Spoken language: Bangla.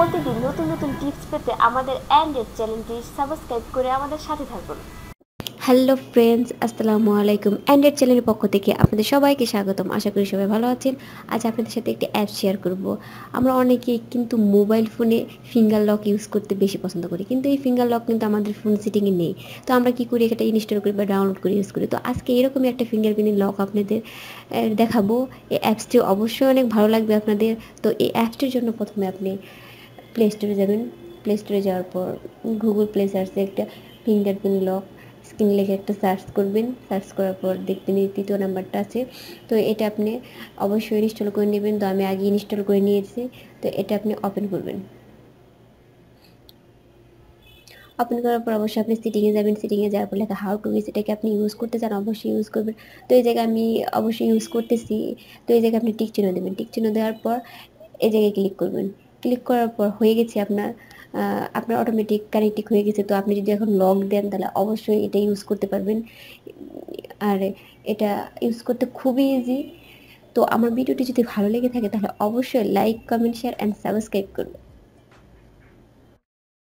প্রতিদিন নতুন নতুন টিপস পেতে আমাদের অ্যান্ড্রয়েড চ্যানেলটি সাবস্ক্রাইব করে আমাদের সাথে থাকুন হ্যালো ফ্রেন্ডস আসসালামু আলাইকুম অ্যান্ডেড চ্যানেলের পক্ষ থেকে আপনাদের সবাইকে স্বাগতম আশা করি সবাই ভালো আছেন আজ আপনাদের সাথে একটি অ্যাপ শেয়ার করব আমরা অনেকেই কিন্তু মোবাইল ফোনে ফিঙ্গার লক ইউজ করতে বেশি পছন্দ করি কিন্তু এই ফিঙ্গার লক কিন্তু আমাদের ফোন সিটিংয়ে নেই তো আমরা কি করি এটা ইনস্টল করি বা ডাউনলোড করে ইউজ করি তো আজকে এরকমই একটা ফিঙ্গার প্রিন্টের লক আপনাদের দেখাবো এই অ্যাপসটি অবশ্যই অনেক ভালো লাগবে আপনাদের তো এই অ্যাপসটির জন্য প্রথমে আপনি প্লে স্টোরে যাবেন প্লে স্টোরে যাওয়ার পর গুগল প্লে সার্চে একটা ফিঙ্গারপ্রিন্ট লক স্ক্রিন লেখে একটা সার্চ করবেন সার্চ করার পর দেখবেন এই তৃতীয় নাম্বারটা আছে তো এটা আপনি অবশ্যই ইনস্টল করে নেবেন তো আমি আগে ইনস্টল করে নিয়েছি তো এটা আপনি ওপেন করবেন ওপেন করার পর অবশ্যই আপনি সিটিংয়ে যাবেন সিটিংয়ে যাওয়ার পর লেখা হাউ টু ইউজ এটাকে আপনি ইউজ করতে চান অবশ্যই ইউজ করবেন তো এই জায়গায় আমি অবশ্যই ইউজ করতেছি তো এই জায়গায় আপনি টিক চিহ্ন দেবেন টিক চিহ্ন দেওয়ার পর এই জায়গায় ক্লিক করবেন ক্লিক করার পর হয়ে গেছে আপনার আপনার অটোমেটিক কানেক্টিক হয়ে গেছে তো আপনি যদি এখন লগ দেন তাহলে অবশ্যই এটা ইউজ করতে পারবেন আর এটা ইউজ করতে খুবই ইজি তো আমার ভিডিওটি যদি ভালো লেগে থাকে তাহলে অবশ্যই like comment share and subscribe করবেন